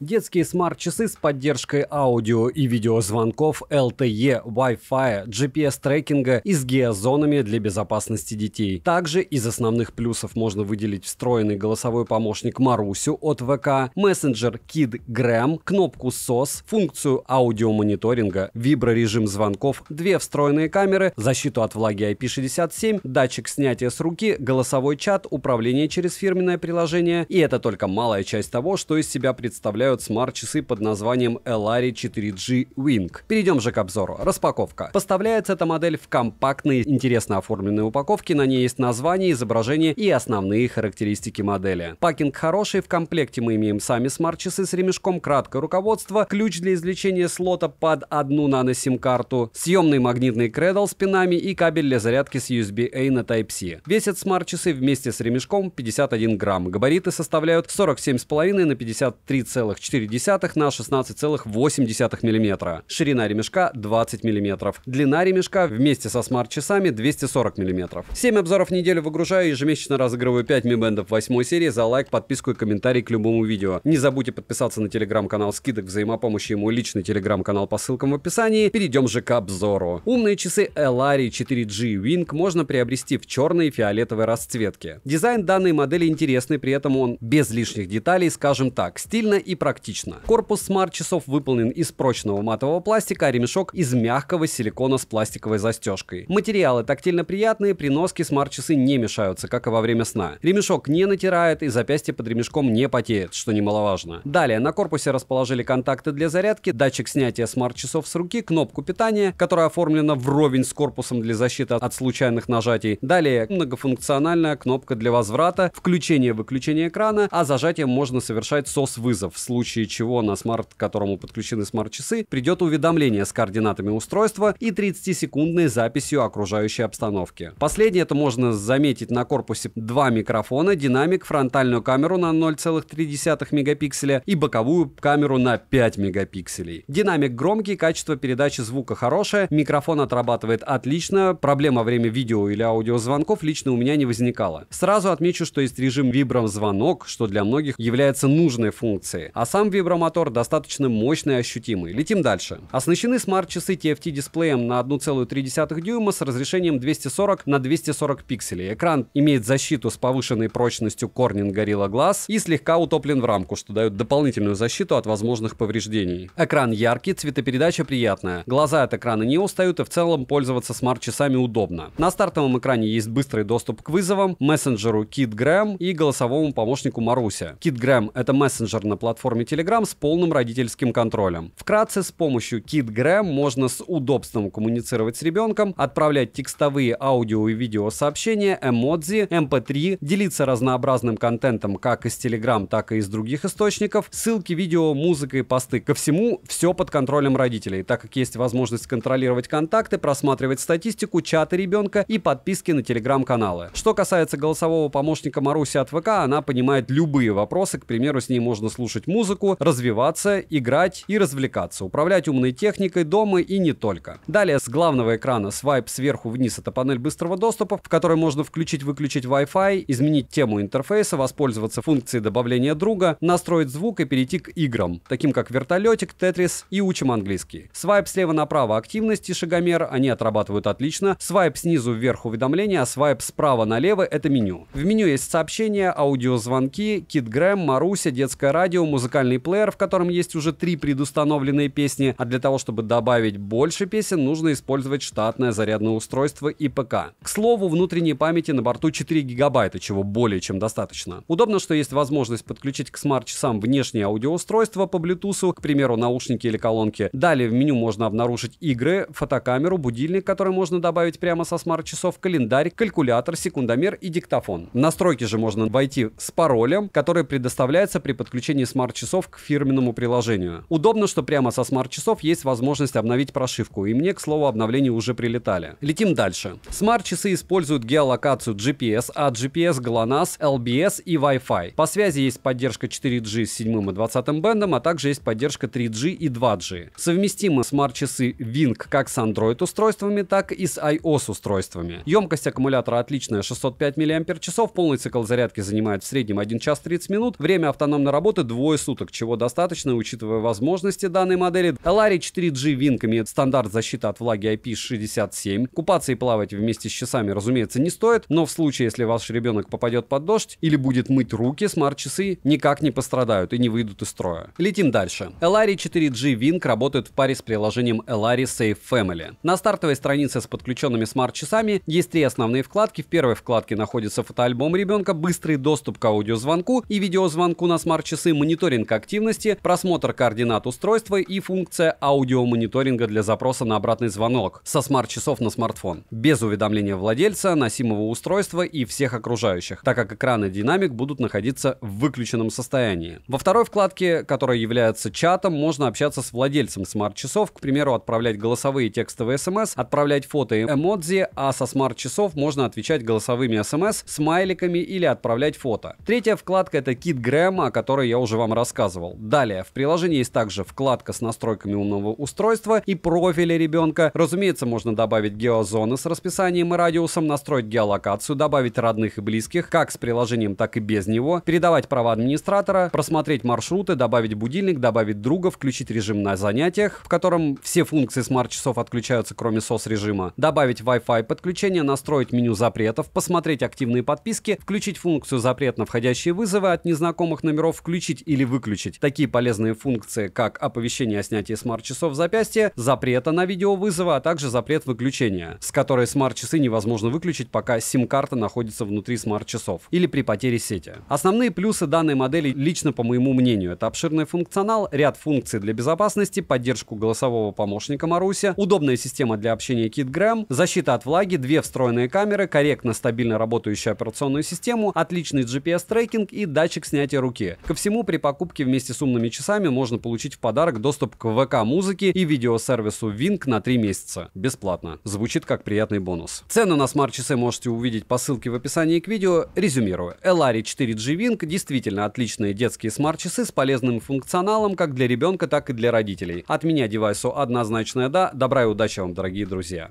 Детские смарт-часы с поддержкой аудио и видеозвонков, LTE, Wi-Fi, GPS-трекинга и с геозонами для безопасности детей. Также из основных плюсов можно выделить встроенный голосовой помощник Марусю от ВК, мессенджер Kid Gram, кнопку SOS, функцию аудиомониторинга, виброрежим звонков, две встроенные камеры, защиту от влаги IP67, датчик снятия с руки, голосовой чат, управление через фирменное приложение. И это только малая часть того, что из себя представляют представляют смарт-часы под названием Elari 4G Wing. Перейдем же к обзору. Распаковка. Поставляется эта модель в компактной, интересно оформленной упаковке. На ней есть название, изображение и основные характеристики модели. Пакинг хороший. В комплекте мы имеем сами смарт-часы с ремешком, краткое руководство, ключ для извлечения слота под одну нано-сим-карту, съемный магнитный кредл с пинами и кабель для зарядки с USB-A на Type-C. Весят смарт-часы вместе с ремешком 51 грамм. Габариты составляют 47,5 на 53,7 16,4 на 16,8 мм. Ширина ремешка 20 мм. Длина ремешка вместе со смарт-часами 240 мм. 7 обзоров в неделю выгружаю, и ежемесячно разыгрываю 5 мибендов Band 8 серии за лайк, подписку и комментарий к любому видео. Не забудьте подписаться на телеграм-канал скидок взаимопомощи и мой личный телеграм-канал по ссылкам в описании. Перейдем же к обзору. Умные часы Elari 4G Wing можно приобрести в черной и фиолетовой расцветке. Дизайн данной модели интересный, при этом он без лишних деталей, скажем так, стильно и практично. Корпус смарт-часов выполнен из прочного матового пластика, а ремешок из мягкого силикона с пластиковой застежкой. Материалы тактильно приятные, при носке смарт-часы не мешаются, как и во время сна. Ремешок не натирает и запястье под ремешком не потеет, что немаловажно. Далее на корпусе расположили контакты для зарядки, датчик снятия смарт-часов с руки, кнопку питания, которая оформлена вровень с корпусом для защиты от случайных нажатий. Далее многофункциональная кнопка для возврата, включение-выключение экрана, а зажатием можно совершать SOS-вызов в случае случае чего на смарт, к которому подключены смарт-часы, придет уведомление с координатами устройства и 30-секундной записью окружающей обстановки. Последнее это можно заметить на корпусе два микрофона, динамик, фронтальную камеру на 0,3 мегапикселя и боковую камеру на 5 мегапикселей. Динамик громкий, качество передачи звука хорошее, микрофон отрабатывает отлично, проблема время видео или аудиозвонков лично у меня не возникала. Сразу отмечу, что есть режим вибром звонок, что для многих является нужной функцией. А сам вибромотор достаточно мощный и ощутимый. Летим дальше. Оснащены смарт-часы TFT-дисплеем на 1,3 дюйма с разрешением 240 на 240 пикселей. Экран имеет защиту с повышенной прочностью Corning Gorilla Glass и слегка утоплен в рамку, что дает дополнительную защиту от возможных повреждений. Экран яркий, цветопередача приятная. Глаза от экрана не устают и в целом пользоваться смарт-часами удобно. На стартовом экране есть быстрый доступ к вызовам, мессенджеру Кит Грэм и голосовому помощнику Маруся. Кит Грэм — это мессенджер на платформе платформе Telegram с полным родительским контролем. Вкратце, с помощью KidGram можно с удобством коммуницировать с ребенком, отправлять текстовые, аудио и видео сообщения, эмодзи, mp3, эм делиться разнообразным контентом как из Telegram, так и из других источников, ссылки, видео, музыка и посты. Ко всему, все под контролем родителей, так как есть возможность контролировать контакты, просматривать статистику, чаты ребенка и подписки на телеграм-каналы. Что касается голосового помощника Маруси от ВК, она понимает любые вопросы, к примеру, с ней можно слушать музыку, музыку, развиваться, играть и развлекаться, управлять умной техникой дома и не только. Далее с главного экрана свайп сверху вниз это панель быстрого доступа, в которой можно включить-выключить Wi-Fi, изменить тему интерфейса, воспользоваться функцией добавления друга, настроить звук и перейти к играм, таким как вертолетик, тетрис и учим английский. Свайп слева направо активность и шагомер, они отрабатывают отлично. Свайп снизу вверх уведомления, а свайп справа налево это меню. В меню есть сообщения, аудиозвонки, Кит Грэм, Маруся, детское радио, музыка музыкальный плеер, в котором есть уже три предустановленные песни, а для того, чтобы добавить больше песен, нужно использовать штатное зарядное устройство и ПК. К слову, внутренней памяти на борту 4 гигабайта, чего более чем достаточно. Удобно, что есть возможность подключить к смарт-часам внешнее аудиоустройство по Bluetooth, к примеру, наушники или колонки. Далее в меню можно обнаружить игры, фотокамеру, будильник, который можно добавить прямо со смарт-часов, календарь, калькулятор, секундомер и диктофон. В настройки же можно войти с паролем, который предоставляется при подключении смарт смарт-часов к фирменному приложению. Удобно, что прямо со смарт-часов есть возможность обновить прошивку, и мне, к слову, обновления уже прилетали. Летим дальше. Смарт-часы используют геолокацию GPS, а GPS, GLONASS, LBS и Wi-Fi. По связи есть поддержка 4G с 7 и 20 бендом, а также есть поддержка 3G и 2G. Совместимы смарт-часы Wing как с Android устройствами, так и с iOS устройствами. Емкость аккумулятора отличная 605 мАч, полный цикл зарядки занимает в среднем 1 час 30 минут, время автономной работы двое суток, чего достаточно, учитывая возможности данной модели. Лари 4G Wing имеет стандарт защиты от влаги IP67. Купаться и плавать вместе с часами, разумеется, не стоит, но в случае, если ваш ребенок попадет под дождь или будет мыть руки, смарт-часы никак не пострадают и не выйдут из строя. Летим дальше. Elari 4G Wing работает в паре с приложением Elari Safe Family. На стартовой странице с подключенными смарт-часами есть три основные вкладки. В первой вкладке находится фотоальбом ребенка, быстрый доступ к аудиозвонку и видеозвонку на смарт-часы, мониторинг мониторинг активности, просмотр координат устройства и функция аудиомониторинга для запроса на обратный звонок со смарт-часов на смартфон, без уведомления владельца, носимого устройства и всех окружающих, так как экран и динамик будут находиться в выключенном состоянии. Во второй вкладке, которая является чатом, можно общаться с владельцем смарт-часов, к примеру, отправлять голосовые и текстовые смс, эм отправлять фото и эмодзи, а со смарт-часов можно отвечать голосовыми смс, эм смайликами или отправлять фото. Третья вкладка это кит Graham, о которой я уже вам рассказывал рассказывал. Далее, в приложении есть также вкладка с настройками умного устройства и профиля ребенка. Разумеется, можно добавить геозоны с расписанием и радиусом, настроить геолокацию, добавить родных и близких, как с приложением, так и без него, передавать права администратора, просмотреть маршруты, добавить будильник, добавить друга, включить режим на занятиях, в котором все функции смарт-часов отключаются, кроме SOS-режима, добавить Wi-Fi подключение, настроить меню запретов, посмотреть активные подписки, включить функцию запрет на входящие вызовы от незнакомых номеров, включить или выключить выключить. Такие полезные функции, как оповещение о снятии смарт-часов в запястье запрета на видеовызовы, а также запрет выключения, с которой смарт-часы невозможно выключить, пока сим-карта находится внутри смарт-часов или при потере сети. Основные плюсы данной модели лично по моему мнению, это обширный функционал, ряд функций для безопасности, поддержку голосового помощника Маруся, удобная система для общения KitGram, защита от влаги, две встроенные камеры, корректно стабильно работающую операционную систему, отличный GPS-трекинг и датчик снятия руки. Ко всему при покупке покупки вместе с умными часами можно получить в подарок доступ к ВК-музыке и видеосервису Wink на 3 месяца. Бесплатно. Звучит как приятный бонус. Цены на смарт-часы можете увидеть по ссылке в описании к видео. Резюмирую. Elari 4G Wink действительно отличные детские смарт-часы с полезным функционалом как для ребенка, так и для родителей. От меня девайсу однозначное да. Добра и удачи вам, дорогие друзья.